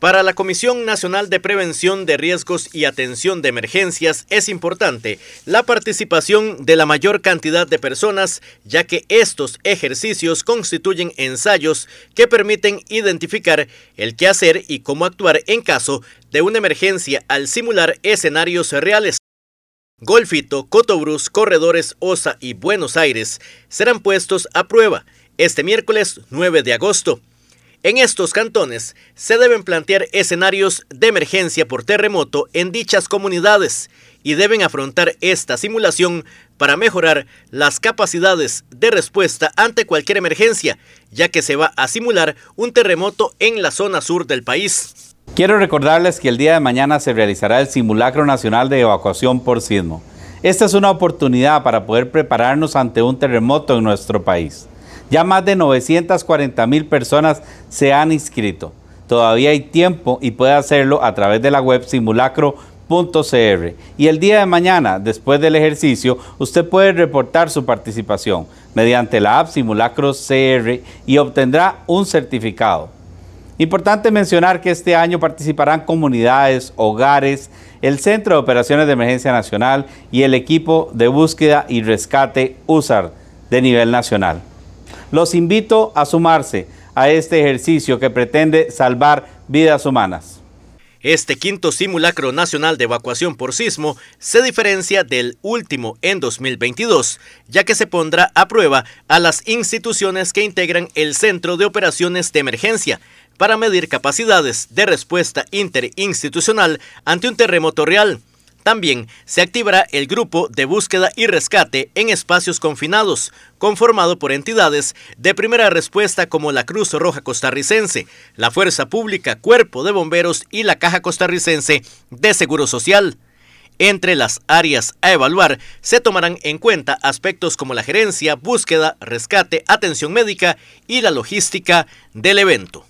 Para la Comisión Nacional de Prevención de Riesgos y Atención de Emergencias es importante la participación de la mayor cantidad de personas, ya que estos ejercicios constituyen ensayos que permiten identificar el qué hacer y cómo actuar en caso de una emergencia al simular escenarios reales. Golfito, Cotobrus, Corredores, Osa y Buenos Aires serán puestos a prueba este miércoles 9 de agosto. En estos cantones se deben plantear escenarios de emergencia por terremoto en dichas comunidades y deben afrontar esta simulación para mejorar las capacidades de respuesta ante cualquier emergencia, ya que se va a simular un terremoto en la zona sur del país. Quiero recordarles que el día de mañana se realizará el Simulacro Nacional de Evacuación por Sismo. Esta es una oportunidad para poder prepararnos ante un terremoto en nuestro país. Ya más de 940 mil personas se han inscrito. Todavía hay tiempo y puede hacerlo a través de la web simulacro.cr. Y el día de mañana, después del ejercicio, usted puede reportar su participación mediante la app Simulacro CR y obtendrá un certificado. Importante mencionar que este año participarán comunidades, hogares, el Centro de Operaciones de Emergencia Nacional y el equipo de búsqueda y rescate USAR de nivel nacional. Los invito a sumarse a este ejercicio que pretende salvar vidas humanas. Este quinto simulacro nacional de evacuación por sismo se diferencia del último en 2022, ya que se pondrá a prueba a las instituciones que integran el Centro de Operaciones de Emergencia para medir capacidades de respuesta interinstitucional ante un terremoto real. También se activará el grupo de búsqueda y rescate en espacios confinados, conformado por entidades de primera respuesta como la Cruz Roja Costarricense, la Fuerza Pública, Cuerpo de Bomberos y la Caja Costarricense de Seguro Social. Entre las áreas a evaluar se tomarán en cuenta aspectos como la gerencia, búsqueda, rescate, atención médica y la logística del evento.